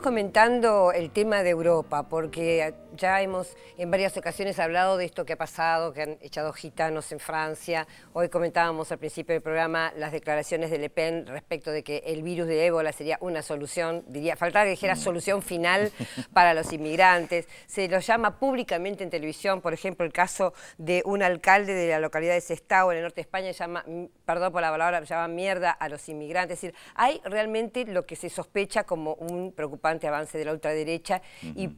comentando el tema de Europa, porque ya hemos en varias ocasiones hablado de esto que ha pasado, que han echado gitanos en Francia. Hoy comentábamos al principio del programa las declaraciones de Le Pen respecto de que el virus de ébola sería una solución, diría, faltaba que dijera solución final para los inmigrantes. Se lo llama públicamente en televisión, por ejemplo, el caso de un alcalde de la localidad de Sestao, en el norte de España, llama, perdón por la palabra, llama mierda a los inmigrantes. Es decir, hay realmente lo que se sospecha como un preocupante avance de la ultraderecha y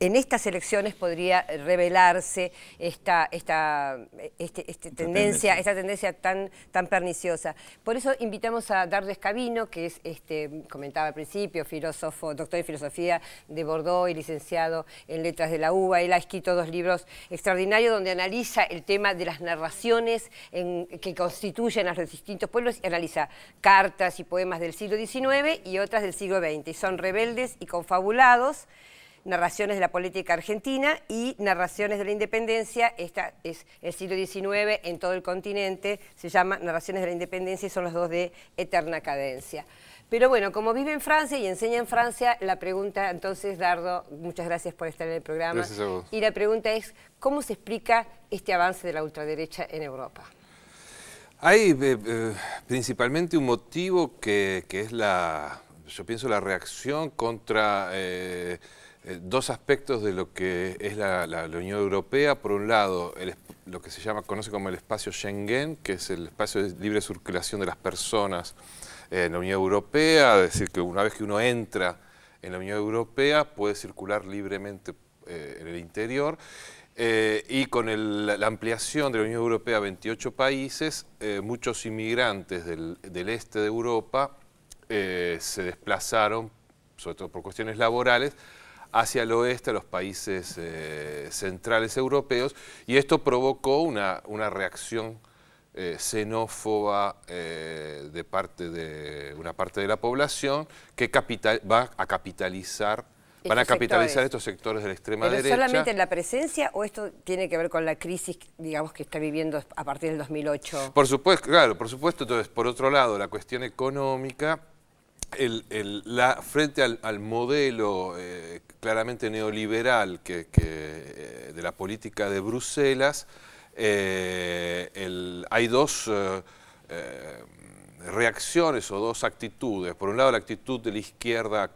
en estas elecciones podría revelarse esta, este, este tendencia, esta tendencia tan, perniciosa. Por eso invitamos a Dardo Escabino, que es, este, comentaba al principio, filósofo, doctor en filosofía de Bordeaux y licenciado en letras de la UBA. Él ha escrito dos libros extraordinarios donde analiza el tema de las narraciones que constituyen a los distintos pueblos y analiza cartas y poemas del siglo XIX y otras del siglo XX. son rebeldes y confabulados. Narraciones de la Política Argentina y Narraciones de la Independencia. Esta es el siglo XIX en todo el continente, se llama Narraciones de la Independencia y son los dos de eterna cadencia. Pero bueno, como vive en Francia y enseña en Francia, la pregunta entonces, Dardo, muchas gracias por estar en el programa. Gracias a vos. Y la pregunta es, ¿cómo se explica este avance de la ultraderecha en Europa? Hay eh, eh, principalmente un motivo que, es la, yo pienso, la reacción contra... Eh, eh, dos aspectos de lo que es la, Unión Europea. Por un lado, lo que se llama, conoce como el espacio Schengen, que es el espacio de libre circulación de las personas en la Unión Europea, es decir, que una vez que uno entra en la Unión Europea puede circular libremente eh, en el interior. Eh, y con la ampliación de la Unión Europea a 28 países, muchos inmigrantes del, este de Europa se desplazaron, sobre todo por cuestiones laborales, hacia el oeste, a los países eh, centrales europeos, y esto provocó una, una reacción eh, xenófoba eh, de parte de una parte de la población que va a capitalizar van a capitalizar estos sectores de la extrema derecha. solamente en la presencia o esto tiene que ver con la crisis, digamos, que está viviendo a partir del 2008? Por supuesto, claro, por supuesto. Entonces, por otro lado, la cuestión económica frente al, modelo eh, claramente neoliberal eh, de la política de Bruselas, eh, hay dos reacciones o dos actitudes. Por un lado, la actitud de la izquierda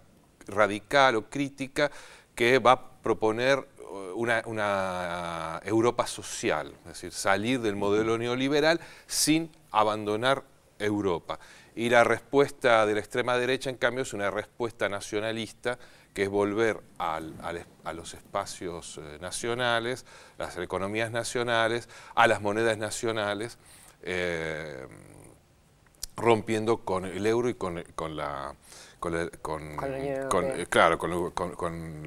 radical o crítica que va a proponer una Europa social, es decir, salir del modelo neoliberal sin abandonar Europa. Y la respuesta de la extrema derecha, en cambio, es una respuesta nacionalista, que es volver a los espacios eh, nacionales, las economías nacionales, a las monedas nacionales, eh, rompiendo con el euro y con, la...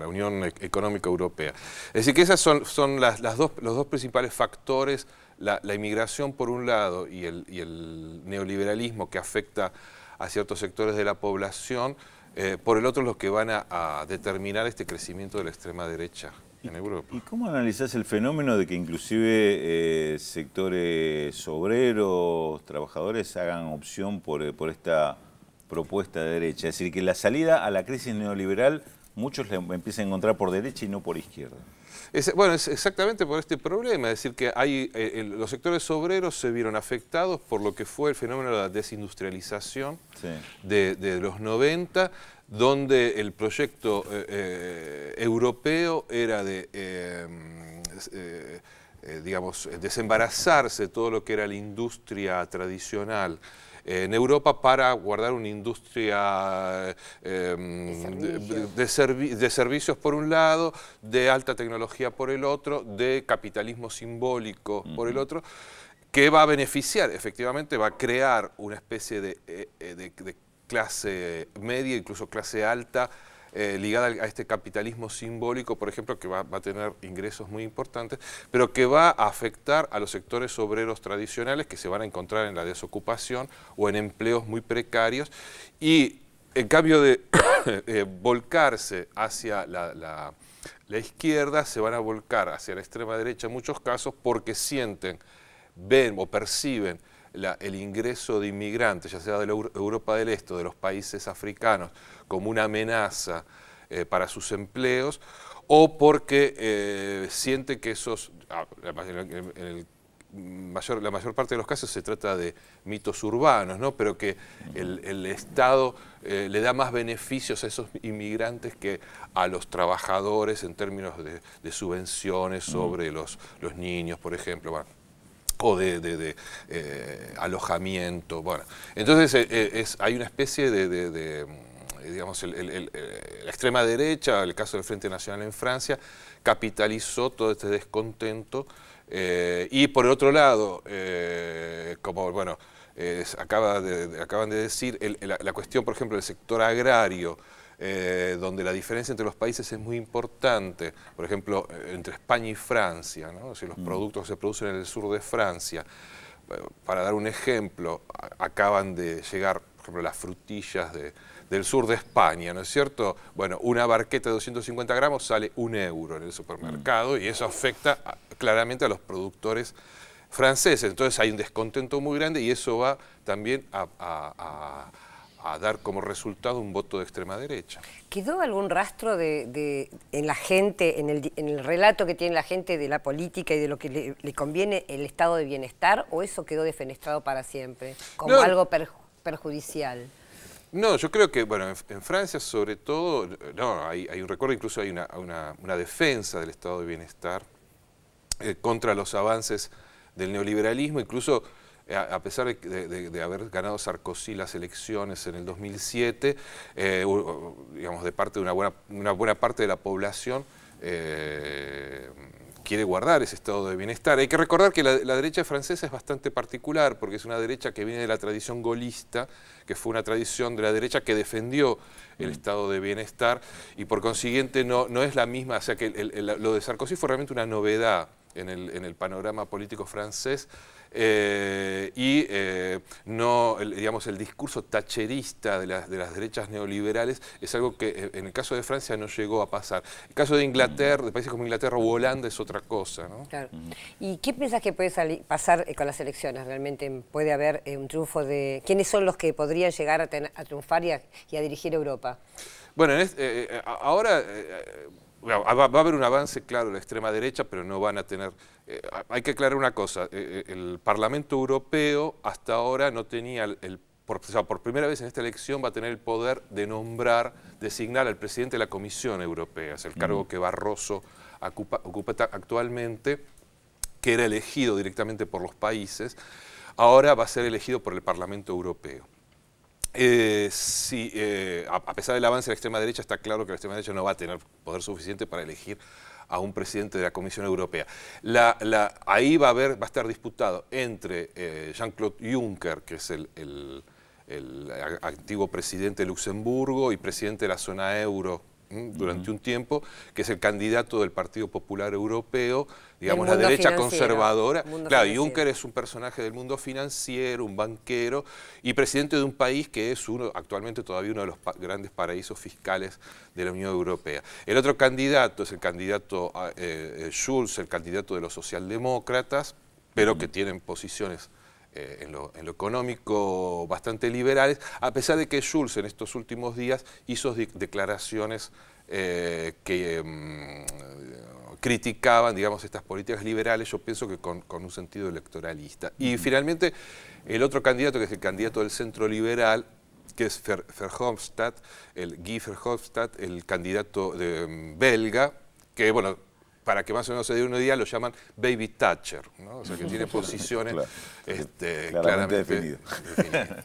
Unión Económica Europea. Es decir, que esos son, dos, los dos principales factores la, inmigración por un lado y el, neoliberalismo que afecta a ciertos sectores de la población, eh, por el otro los que van a, determinar este crecimiento de la extrema derecha en Europa. ¿Y cómo analizás el fenómeno de que inclusive eh, sectores obreros, trabajadores hagan opción por, eh, por esta propuesta de derecha? Es decir, que la salida a la crisis neoliberal muchos la empiezan a encontrar por derecha y no por izquierda bueno, es exactamente por este problema, es decir, que hay, eh, los sectores obreros se vieron afectados por lo que fue el fenómeno de la desindustrialización de, los 90, donde el proyecto eh, eh, europeo era de eh, digamos, eh, desembarazarse todo lo que era la industria tradicional eh, en Europa para guardar una industria em, de, servicios. por un lado, de alta tecnología por el otro, de capitalismo simbólico por el otro que va a beneficiar, efectivamente, va a crear una especie de, de clase media, incluso clase alta, eh, ligada a este capitalismo simbólico, por ejemplo, que va, a tener ingresos muy importantes, pero que va a afectar a los sectores obreros tradicionales que se van a encontrar en la desocupación o en empleos muy precarios. Y en cambio de eh, volcarse hacia la izquierda, se van a volcar hacia la extrema derecha en muchos casos porque sienten, ven o perciben el ingreso de inmigrantes, ya sea de Europa del Este de los países africanos, como una amenaza eh, para sus empleos, o porque eh, siente que esos, ah, en la mayor parte de los casos se trata de mitos urbanos, ¿no? pero que el, Estado eh, le da más beneficios a esos inmigrantes que a los trabajadores en términos de, subvenciones sobre los, los niños, por ejemplo. Bueno o de, eh, alojamiento. Bueno, entonces eh, eh, hay una especie de, mm, digamos, la extrema derecha, el caso del Frente Nacional en Francia, capitalizó todo este descontento. y por otro lado, como bueno, acaba de, acaban de decir, la, cuestión, por ejemplo, del sector agrario, eh, donde la diferencia entre los países es muy importante, por ejemplo, eh, entre España y Francia, ¿no? los mm. productos que se producen en el sur de Francia. Eh, para dar un ejemplo, acaban de llegar, por ejemplo, las frutillas del sur de España, ¿no es cierto? Bueno, una barqueta de 250 gramos sale un euro en el supermercado mm. y eso afecta claramente a los productores franceses. Entonces hay un descontento muy grande y eso va también a, a dar como resultado un voto de extrema derecha. ¿Quedó algún rastro de, en la gente, en el, relato que tiene la gente de la política y de lo que le, conviene el estado de bienestar o eso quedó defenestrado para siempre como algo perjudicial? No, yo creo que, bueno, en, Francia sobre todo, no, hay, un recuerdo, incluso hay una, defensa del estado de bienestar eh, contra los avances del neoliberalismo, incluso a pesar de, haber ganado Sarkozy las elecciones en el 2007, eh, digamos, de parte de una buena, una buena parte de la población eh, quiere guardar ese estado de bienestar. Hay que recordar que la, derecha francesa es bastante particular, porque es una derecha que viene de la tradición golista, que fue una tradición de la derecha que defendió el mm. estado de bienestar, y por consiguiente no, no es la misma, o sea que lo de Sarkozy fue realmente una novedad en el, en el panorama político francés, eh, y eh, no, el, digamos, el discurso tacherista de las, de las derechas neoliberales es algo que eh, en el caso de Francia no llegó a pasar. El caso de Inglaterra, de países como Inglaterra o Holanda es otra cosa. Claro. Mm. ¿Y qué piensas que puede pasar con las elecciones? ¿Realmente puede haber un triunfo de... ¿Quiénes son los que podrían llegar a, triunfar y a, dirigir Europa? Bueno, ahora Ah, va, a haber un avance, claro, en la extrema derecha, pero no van a tener... Eh, hay que aclarar una cosa, eh, eh, el Parlamento Europeo hasta ahora no tenía el, por, primera vez en esta elección va a tener el poder de nombrar, designar al presidente de la Comisión Europea, es el mm. cargo que Barroso ocupa actualmente, que era elegido directamente por los países, ahora va a ser elegido por el Parlamento Europeo. Eh, eh, a, pesar del avance de la extrema derecha, está claro que la extrema derecha no va a tener poder suficiente para elegir a un presidente de la Comisión Europea. ahí va a, va a estar disputado entre eh, Jean-Claude Juncker, que es el, antiguo presidente de Luxemburgo y presidente de la zona euro durante un tiempo, que es el candidato del Partido Popular Europeo, digamos, la derecha conservadora. Claro, Juncker es un personaje del mundo financiero, un banquero y presidente de un país que es uno, actualmente todavía uno de los grandes paraísos fiscales de la Unión Europea. El otro candidato es el candidato eh, eh, Schulz, el candidato de los socialdemócratas, pero que tienen posiciones eh, en, lo, económico bastante liberales, a pesar de que Schulz en estos últimos días hizo declaraciones eh, que mm, criticaban, digamos, estas políticas liberales, yo pienso que con, un sentido electoralista. Y finalmente, el otro candidato, que es el candidato del centro liberal, que es Verhofstadt, el Guy Verhofstadt, el candidato mm, belga, que bueno, para que más o menos se dé uno día, lo llaman Baby Thatcher, ¿no? o sea que tiene posiciones este, claramente, definido.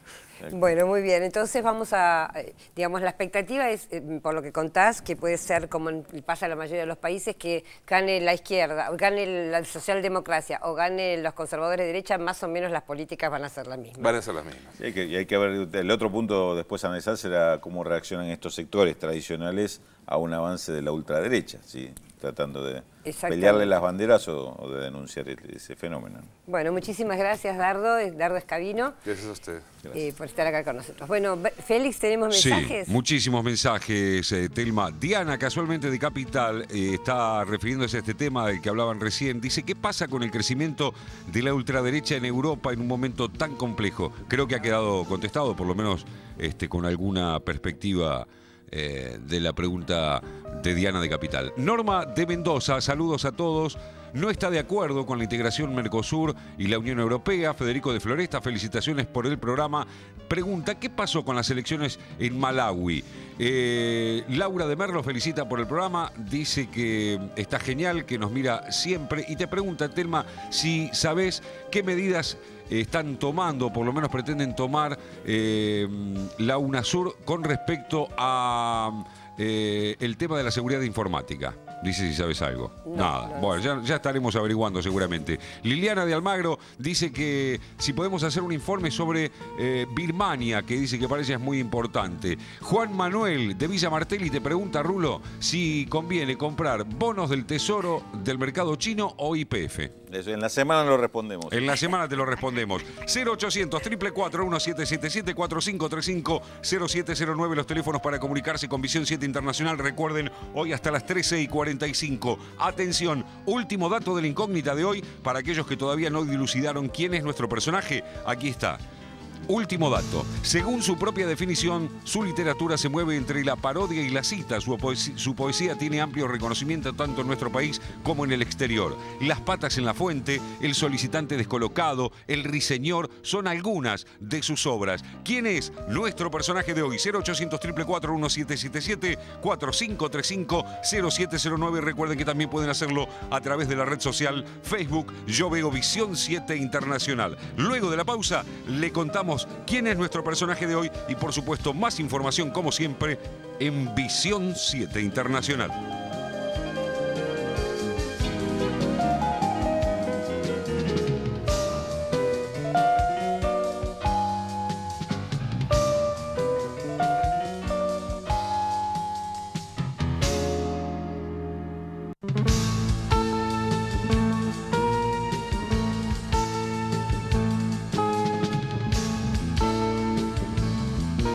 Bueno, muy bien. Entonces vamos a, eh, digamos, la expectativa es, eh, por lo que contás, que puede ser, como pasa en la mayoría de los países, que gane la izquierda, o gane la socialdemocracia, o gane los conservadores de derecha, más o menos las políticas van a ser las mismas. Van a ser las mismas. Y hay que, hay que ver, el otro punto después a analizar será cómo reaccionan estos sectores tradicionales a un avance de la ultraderecha. ¿sí? tratando de pelearle las banderas o, de denunciar e-, ese fenómeno. Bueno, muchísimas gracias, Dardo, Dardo Escabino. Gracias a usted. Eh, por estar acá con nosotros. Bueno, Félix, ¿tenemos mensajes? Sí, muchísimos mensajes, eh, Telma. Diana, casualmente de Capital, eh, está refiriéndose a este tema del que hablaban recién. Dice, ¿qué pasa con el crecimiento de la ultraderecha en Europa en un momento tan complejo? Creo que ha quedado contestado, por lo menos este, con alguna perspectiva eh, de la pregunta de Diana de Capital. Norma de Mendoza, saludos a todos. No está de acuerdo con la integración Mercosur y la Unión Europea. Federico de Floresta, felicitaciones por el programa pregunta, ¿qué pasó con las elecciones en Malawi? Eh, Laura de Merlo felicita por el programa, dice que está genial, que nos mira siempre y te pregunta, Telma, si sabes qué medidas están tomando, por lo menos pretenden tomar eh, la UNASUR con respecto al eh, tema de la seguridad informática. Dice si sabes algo. Nada. bueno, ya, estaremos averiguando seguramente. Liliana de Almagro dice que si podemos hacer un informe sobre eh, Birmania, que dice que parece es muy importante. Juan Manuel de Villa Martelli te pregunta, Rulo, si conviene comprar bonos del Tesoro del mercado chino o IPF. En la semana lo respondemos. En la semana te lo respondemos. 0800 444 1777 4535 0709 los teléfonos para comunicarse con Visión 7 Internacional. Recuerden, hoy hasta las 13 y 40 Atención, último dato de la incógnita de hoy para aquellos que todavía no dilucidaron quién es nuestro personaje. Aquí está. Último dato. Según su propia definición, su literatura se mueve entre la parodia y la cita. Su poesía, tiene amplio reconocimiento tanto en nuestro país como en el exterior. Las patas en la fuente, El solicitante descolocado, El riseñor son algunas de sus obras. ¿Quién es nuestro personaje de hoy? 0800 444 1777 4535 0709. Recuerden que también pueden hacerlo a través de la red social Facebook Yo Veo Visión 7 Internacional. Luego de la pausa, le contamos quién es nuestro personaje de hoy y por supuesto más información como siempre en Visión 7 Internacional.